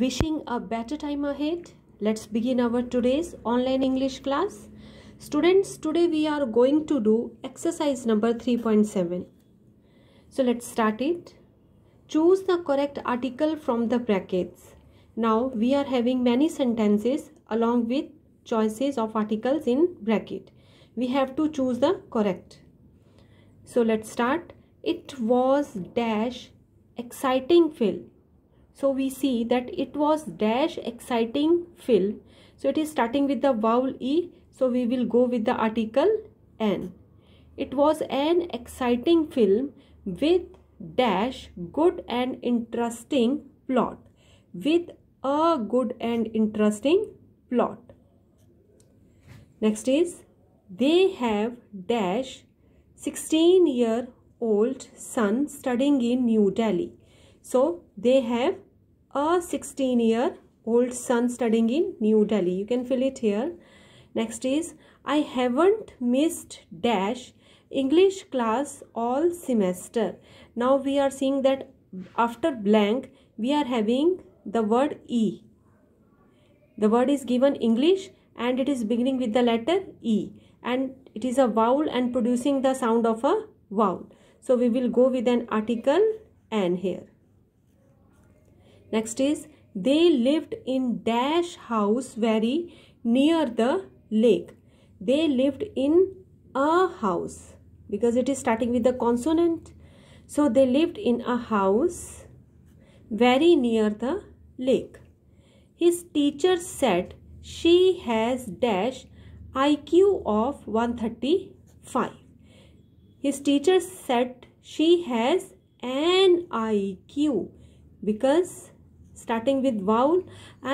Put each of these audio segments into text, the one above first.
Wishing a better time ahead. Let's begin our today's online English class. Students, today we are going to do exercise number 3.7. So let's start it. Choose the correct article from the brackets. Now we are having many sentences along with choices of articles in bracket. We have to choose the correct. So let's start. It was dash exciting film so we see that it was dash exciting film. So it is starting with the vowel E. So we will go with the article N. It was an exciting film with dash good and interesting plot. With a good and interesting plot. Next is they have dash 16 year old son studying in New Delhi. So they have a 16 year old son studying in New Delhi. You can fill it here. Next is I haven't missed dash English class all semester. Now we are seeing that after blank we are having the word E. The word is given English and it is beginning with the letter E and it is a vowel and producing the sound of a vowel. So we will go with an article N here. Next is they lived in dash house very near the lake. They lived in a house because it is starting with the consonant. So they lived in a house very near the lake. His teacher said she has dash IQ of 135. His teacher said she has an IQ because starting with vowel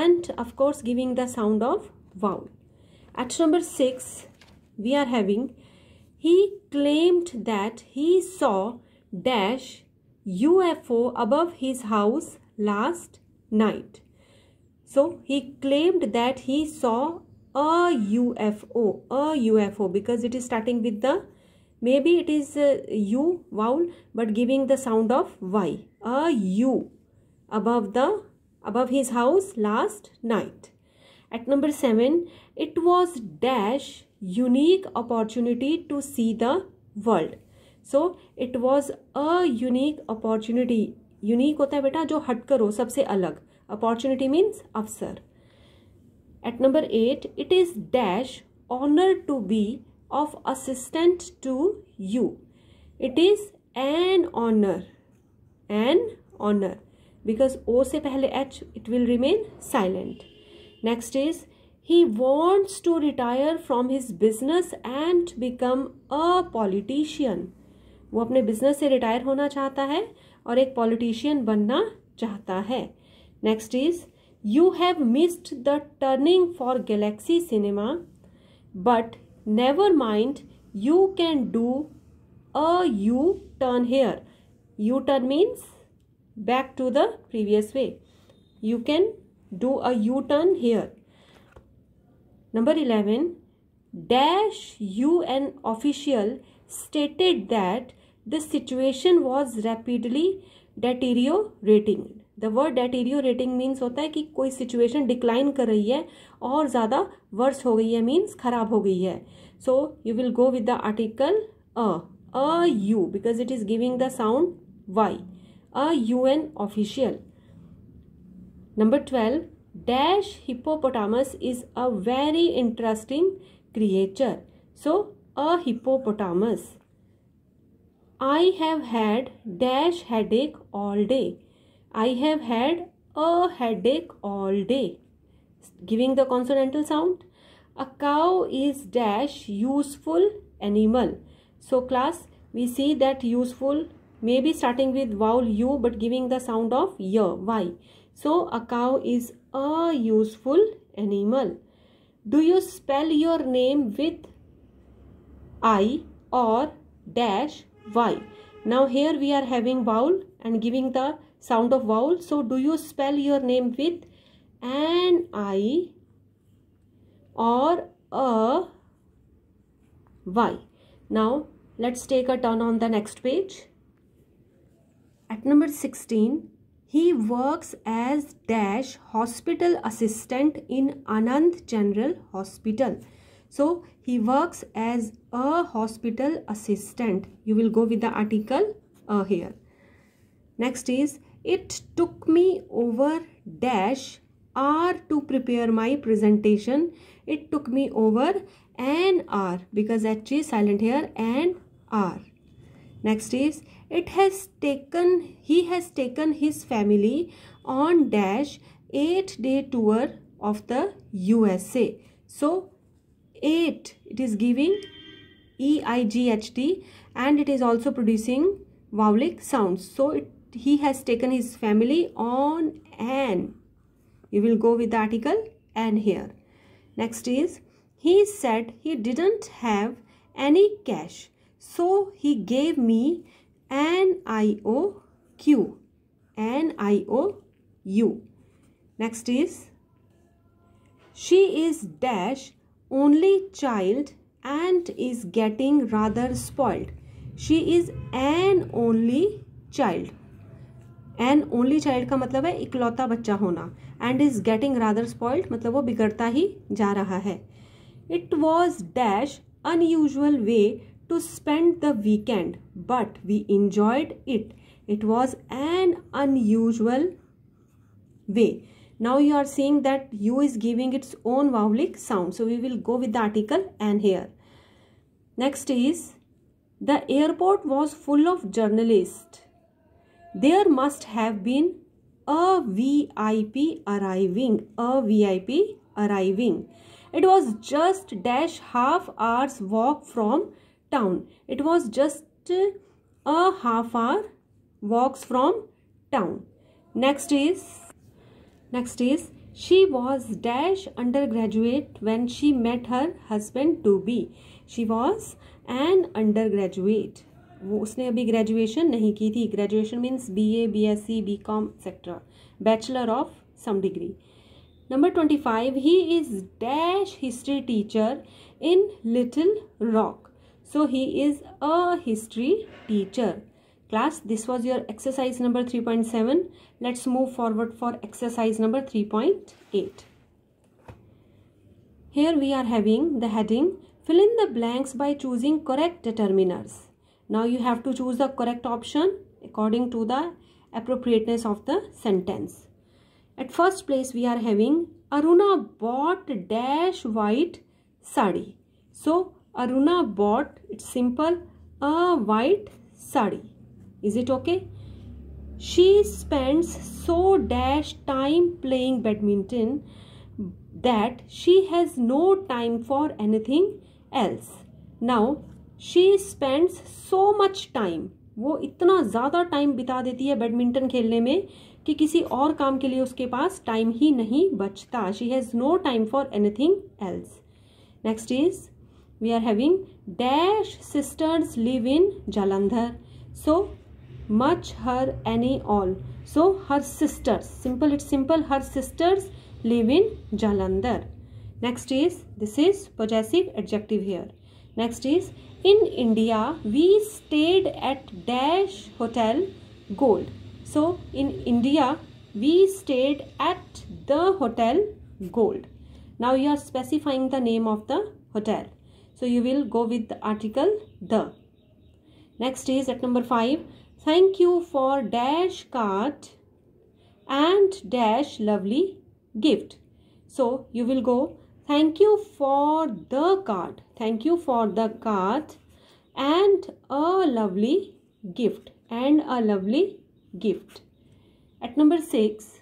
and of course giving the sound of vowel. At number 6 we are having he claimed that he saw dash UFO above his house last night. So he claimed that he saw a UFO, a UFO because it is starting with the maybe it is uh, U vowel but giving the sound of Y, a U above the above his house last night. At number 7, it was dash unique opportunity to see the world. So, it was a unique opportunity. Unique hota hai beta, jo hat karo, sabse alag. Opportunity means afsar. At number 8, it is dash honor to be of assistant to you. It is an honor. An honor. Because O से पहले H it will remain silent next is he wants to retire from his business and become a politician वो अपने business से retire होना चाहता है और एक पॉलिटिशियन बनना चाहता है next is you have missed the turning for Galaxy cinema but never mind you can do a U turn here U turn means back to the previous way you can do a u turn here number 11 dash un official stated that the situation was rapidly deteriorating the word deteriorating means hota hai ki koi situation decline kar rahi hai aur zyada worse ho gayi hai means kharab ho gayi hai so you will go with the article a a u because it is giving the sound y a UN official. Number 12 dash hippopotamus is a very interesting creature. So a hippopotamus. I have had dash headache all day. I have had a headache all day. Giving the consonantal sound. A cow is dash useful animal. So class, we see that useful maybe starting with vowel u but giving the sound of y why so a cow is a useful animal do you spell your name with i or dash y now here we are having vowel and giving the sound of vowel so do you spell your name with an i or a y now let's take a turn on the next page at number 16, he works as dash hospital assistant in Anand General Hospital. So, he works as a hospital assistant. You will go with the article uh, here. Next is, it took me over dash r to prepare my presentation. It took me over an R because H is silent here, and R. Next is, it has taken he has taken his family on dash 8 day tour of the USA so 8 it is giving e i g h t and it is also producing vowelic sounds so it, he has taken his family on an you will go with the article and here next is he said he didn't have any cash so he gave me N I O Q N I O U next is she is dash only child and is getting rather spoiled she is an only child an only child का मतलब है इकलौता बच्चा होना and is getting rather spoiled मतलब वो बिगड़ता ही जा रहा है it was dash unusual way to spend the weekend, but we enjoyed it. It was an unusual way. Now you are seeing that U is giving its own vowelic sound. So we will go with the article and here. Next is the airport was full of journalists. There must have been a VIP arriving. A VIP arriving. It was just dash half hours walk from town. It was just uh, a half hour walks from town. Next is next is she was dash undergraduate when she met her husband to be. She was an undergraduate. वो उसने अभी graduation नहीं की थी graduation means B A B S C B com etcetera bachelor of some degree number twenty five he is dash history teacher in Little Rock so he is a history teacher. Class, this was your exercise number 3.7. Let's move forward for exercise number 3.8. Here we are having the heading, fill in the blanks by choosing correct determiners. Now you have to choose the correct option according to the appropriateness of the sentence. At first place we are having Aruna bought dash white sari. So Aruna bought, it's simple, a white sari. Is it okay? She spends so dash time playing badminton that she has no time for anything else. Now, she spends so much time. वो इतना ज़्यादा time बिता देती है badminton खेलने में कि किसी और काम के लिए उसके पास टाइम ही नहीं बचता she has no time for anything else next is we are having dash sisters live in Jalandhar. So much her any all. So her sisters, simple it's simple, her sisters live in Jalandhar. Next is, this is possessive adjective here. Next is, in India, we stayed at Dash Hotel Gold. So in India, we stayed at the Hotel Gold. Now you are specifying the name of the hotel. So you will go with the article the. Next is at number 5. Thank you for dash card and dash lovely gift. So you will go thank you for the card. Thank you for the card and a lovely gift and a lovely gift. At number 6.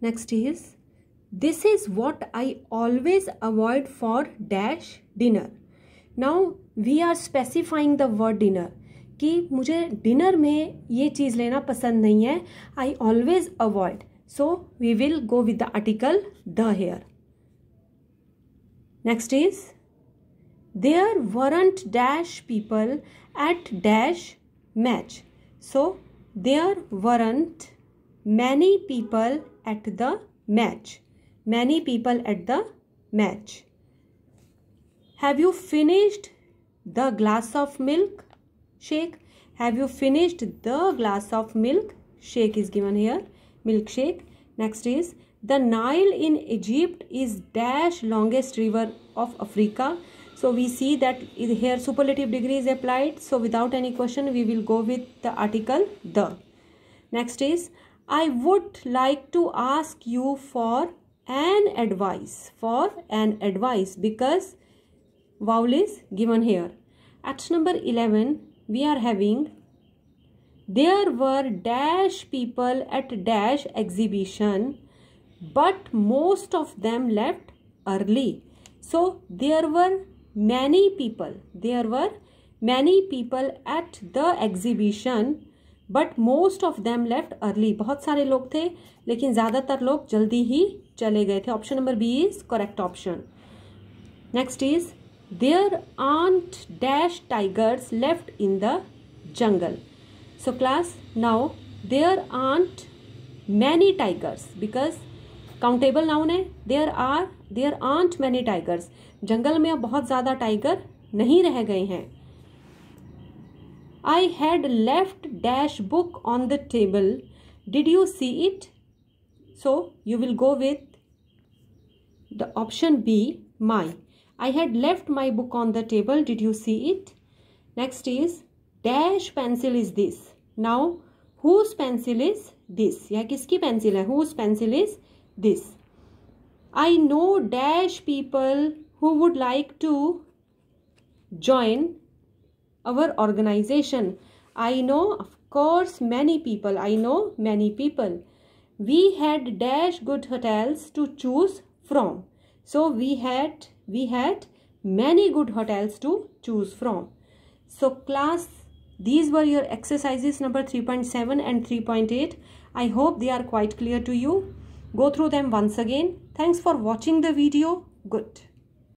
Next is this is what I always avoid for dash dinner. Now we are specifying the word dinner. कि मुझे dinner में ये चीज लेना पसंद always avoid. So we will go with the article the here. Next is there weren't dash people at dash match. So there weren't many people at the match many people at the match. Have you finished the glass of milk shake? Have you finished the glass of milk? Shake is given here. Milkshake. Next is the Nile in Egypt is dash longest river of Africa. So we see that here superlative degree is applied. So without any question we will go with the article the. Next is I would like to ask you for an advice for an advice because vowel is given here at number 11 we are having there were dash people at dash exhibition but most of them left early so there were many people there were many people at the exhibition but most of them left early बहुत सारे लोग थे लेकिन ज़्यादातर लोग जल्दी ही चले गए थे option number B is correct option next is there aren't dash tigers left in the jungle so class now there aren't many tigers because countable noun है there are there aren't many tigers जंगल में अब बहुत ज़्यादा tiger नहीं रह गए हैं I had left dash book on the table. Did you see it? So you will go with the option B, my. I had left my book on the table. Did you see it? Next is dash pencil is this. Now whose pencil is this? Yeah, pencil Whose pencil is this? I know dash people who would like to join our organization. I know, of course, many people. I know many people. We had dash good hotels to choose from. So we had we had many good hotels to choose from. So class, these were your exercises number 3.7 and 3.8. I hope they are quite clear to you. Go through them once again. Thanks for watching the video. Good.